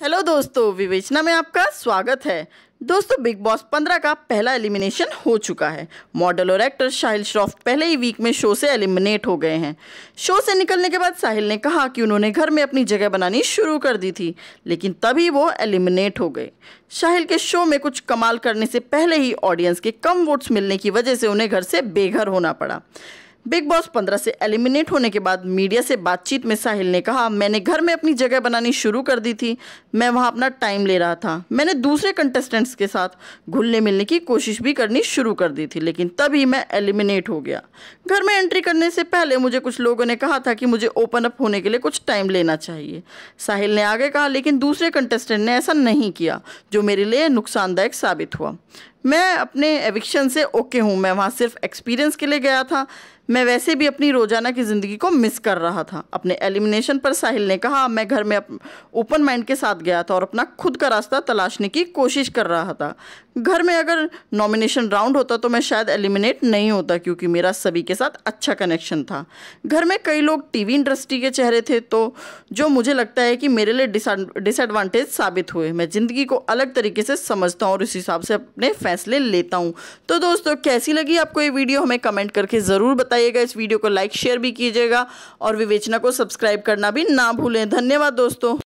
hello दोस्तों विवेचना में आपका स्वागत है दोस्तों बिग बॉस 15 का पहला एलिमिनेशन हो चुका है मॉडल और एक्टर साहिल श्रॉफ पहले ही वीक में शो से एलिमिनेट हो गए हैं शो से निकलने के बाद साहिल ने कहा कि उन्होंने घर में अपनी जगह बनानी शुरू कर दी थी लेकिन तभी वो एलिमिनेट हो गए साहिल के शो में कुछ कमाल करने से पहले ही ऑडियंस के कम वोट्स मिलने की वजह से उन्हें घर से बेघर होना पड़ा बिग बॉस पंद्रह से एलिमिनेट होने के बाद मीडिया से बातचीत में साहिल ने कहा मैंने घर में अपनी जगह बनानी शुरू कर दी थी मैं वहाँ अपना टाइम ले रहा था मैंने दूसरे कंटेस्टेंट्स के साथ घुलने मिलने की कोशिश भी करनी शुरू कर दी थी लेकिन तभी मैं एलिमिनेट हो गया घर में एंट्री करने से पहले मुझे कुछ लोगों ने कहा था कि मुझे ओपन अप होने के लिए कुछ टाइम लेना चाहिए साहिल ने आगे कहा लेकिन दूसरे कंटेस्टेंट ने ऐसा नहीं किया जो मेरे लिए नुकसानदायक साबित हुआ मैं अपने एविक्शन से ओके हूँ मैं वहाँ सिर्फ एक्सपीरियंस के लिए गया था मैं वैसे भी अपनी रोज़ाना की ज़िंदगी को मिस कर रहा था अपने एलिमिनेशन पर साहिल ने कहा मैं घर में ओपन माइंड के साथ गया था और अपना खुद का रास्ता तलाशने की कोशिश कर रहा था घर में अगर नॉमिनेशन राउंड होता तो मैं शायद एलिमिनेट नहीं होता क्योंकि मेरा सभी के साथ अच्छा कनेक्शन था घर में कई लोग टीवी इंडस्ट्री के चेहरे थे तो जो मुझे लगता है कि मेरे लिए डिसएडवांटेज साबित हुए मैं ज़िंदगी को अलग तरीके से समझता हूँ और उस हिसाब से अपने फैसले लेता हूँ तो दोस्तों कैसी लगी आपको ये वीडियो हमें कमेंट करके ज़रूर बताइए बताइएगा इस वीडियो को लाइक शेयर भी कीजिएगा और विवेचना को सब्सक्राइब करना भी ना भूलें धन्यवाद दोस्तों